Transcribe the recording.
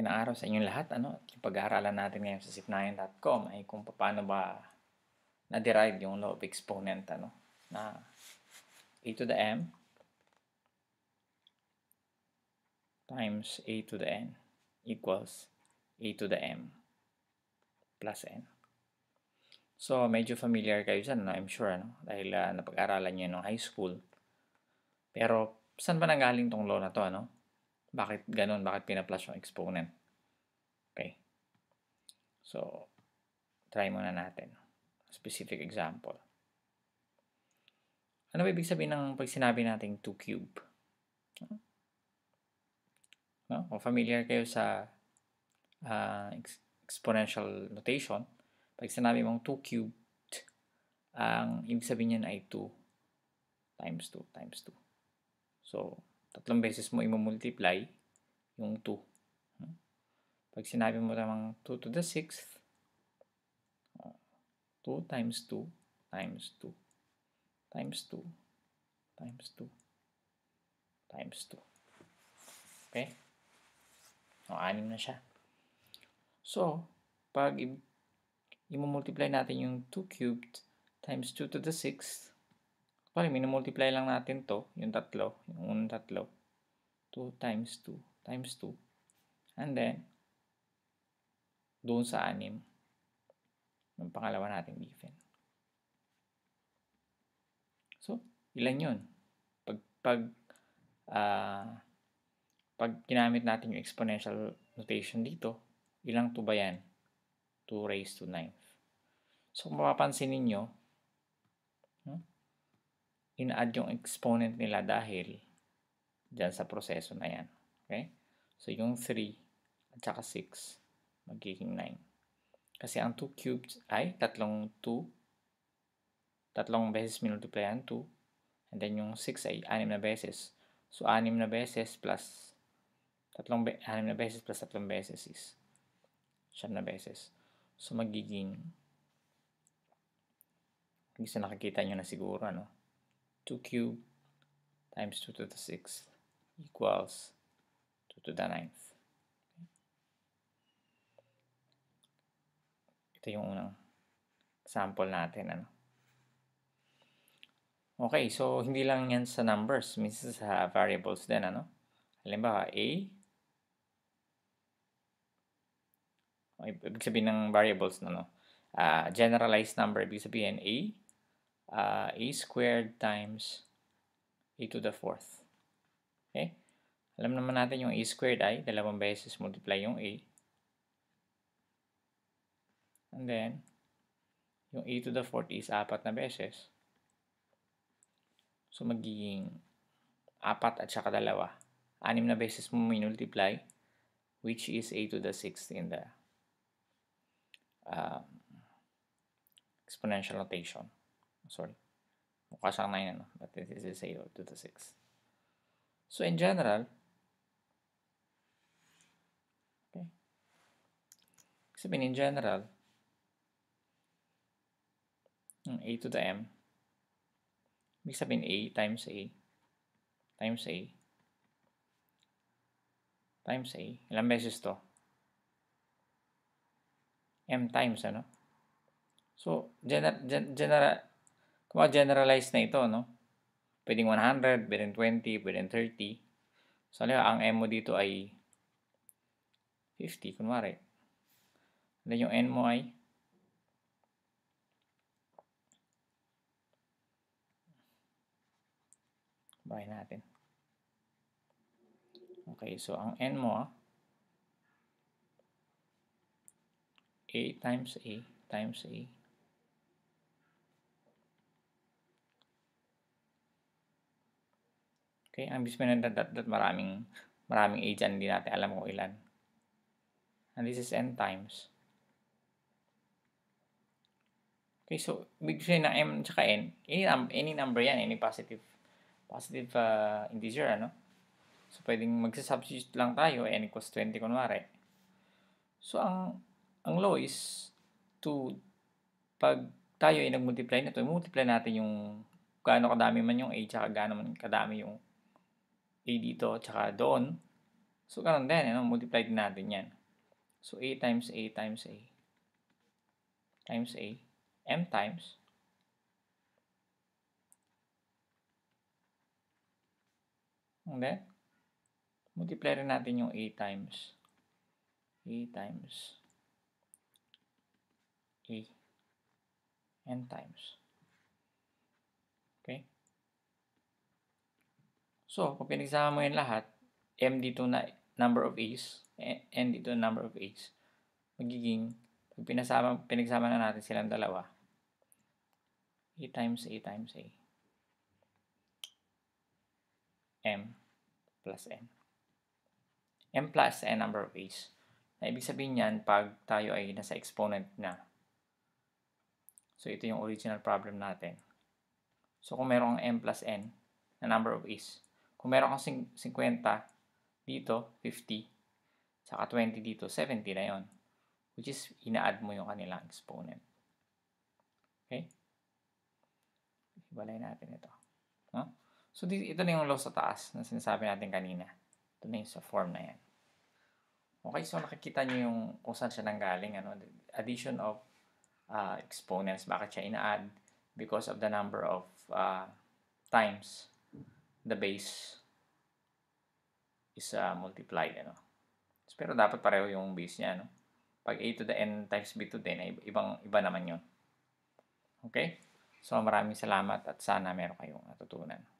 Magandang araw sa inyong lahat. Ano? At yung pag-aaralan natin ngayon sa sip9.com ay kung paano ba na-derive yung law of exponent ano? na e to the m times a to the n equals e to the m plus n. So, medyo familiar kayo sa no? I'm sure, no? Dahil uh, napag-aralan nyo no? high school. Pero, saan ba nanggaling tong law na to, ano? Bakit ganun? Bakit pina-plus yung exponent? Okay. So, try muna natin. Specific example. Ano ba ibig sabihin ng pag sinabi nating 2 cube? No? Kung familiar kayo sa uh, ex exponential notation, pag sinabi mong 2 cubed, ang ibig sabihin niyan ay 2 times 2 times 2. So, tatlong beses mo i-multiply yung 2. Hmm? Pag sinabi mo namang 2 to the 6th, 2 times 2 times 2 times 2 times 2 times 2. Okay? O, oh, anim na siya. So, pag i-multiply natin yung 2 cubed times 2 to the 6th, Kapag minumultiply lang natin to, yung tatlo, yung unang tatlo, 2 times 2 times 2. And then, doon sa anim, yung pangalawa natin given. So, ilan yun? Pag, pag, uh, pag ginamit natin yung exponential notation dito, ilang 2 ba yan? 2 raised to 9. So, kung mapapansin ninyo, in-add yung exponent nila dahil dyan sa proseso na yan. Okay? So, yung 3 at saka 6 magiging 9. Kasi ang 2 cubed ay tatlong 2. Tatlong beses minultiply ang 2. And then yung 6 ay 6 na beses. So, 6 na beses plus tatlong be 6 na beses plus tatlong beses is 7 na beses. So, magiging hindi sa nakikita nyo na siguro, ano? 2 cubed times 2 to the 6th equals 2 to the 9th. Ito yung unang sample natin. Ano? Okay, so hindi lang yan sa numbers. Minsan sa variables din. Ano? Halimbawa, A. Ibig sabihin ng variables na, ano, no? Uh, generalized number, ibig sabihin A uh, a squared times e to the fourth. Okay? Alam naman natin yung a squared ay dalawang beses multiply yung a. And then, yung e to the fourth is apat na beses. So, magiging apat at saka dalawa. Anim na beses mo minultiply, which is a to the sixth in the um, exponential notation sorry, mukha siyang 9 ano, but it is 0 to 6. So in general, okay, sabihin in general, ng a to the m, ibig sabihin a times a times a times a, ilang beses to? m times, ano? So, general, gen general, kung generalize na ito, no? Pwedeng 100, pwedeng 20, pwedeng 30. So, ang M mo dito ay 50, kunwari. Then, yung N mo ay Bahay natin. Okay, so ang N mo, ah, A times A times A Okay, ang bismillah dot dot dot maraming maraming a dyan, hindi natin alam kung ilan. And this is n times. Okay, so big sabihin ng m tsaka n, any, num any number yan, any positive positive uh, integer, ano? So, pwedeng magsa-substitute lang tayo, n equals 20 kunwari. So, ang, ang law is to, pag tayo ay nag-multiply nito, multiply natin yung gaano kadami man yung a, tsaka gaano man kadami yung 3 dito, tsaka doon. So, ganun din, ano? multiply din natin yan. So, A times A times A times A, M times And then, multiply rin natin yung A times A times A N times So, kung pinagsama mo yung lahat, m dito na number of a's, eh, n dito na number of a's, magiging, pag pinasama, pinagsama na natin silang dalawa, a times a times a, m plus n. m plus n number of a's. Na ibig sabihin niyan, pag tayo ay nasa exponent na. So, ito yung original problem natin. So, kung merong m plus n na number of a's, kung meron kang 50 dito, 50, saka 20 dito, 70 na yon. Which is, ina-add mo yung kanilang exponent. Okay? Ibalay natin ito. No? So, ito na yung law sa taas na sinasabi natin kanina. Ito na yung sa form na yan. Okay, so nakikita nyo yung kung saan siya nanggaling. Ano? Addition of uh, exponents. Bakit siya ina-add? Because of the number of uh, times the base is uh, multiplied. Ano? Pero dapat pareho yung base niya. Ano? Pag a to the n times b to the n, ibang, iba naman yun. Okay? So maraming salamat at sana meron kayong natutunan.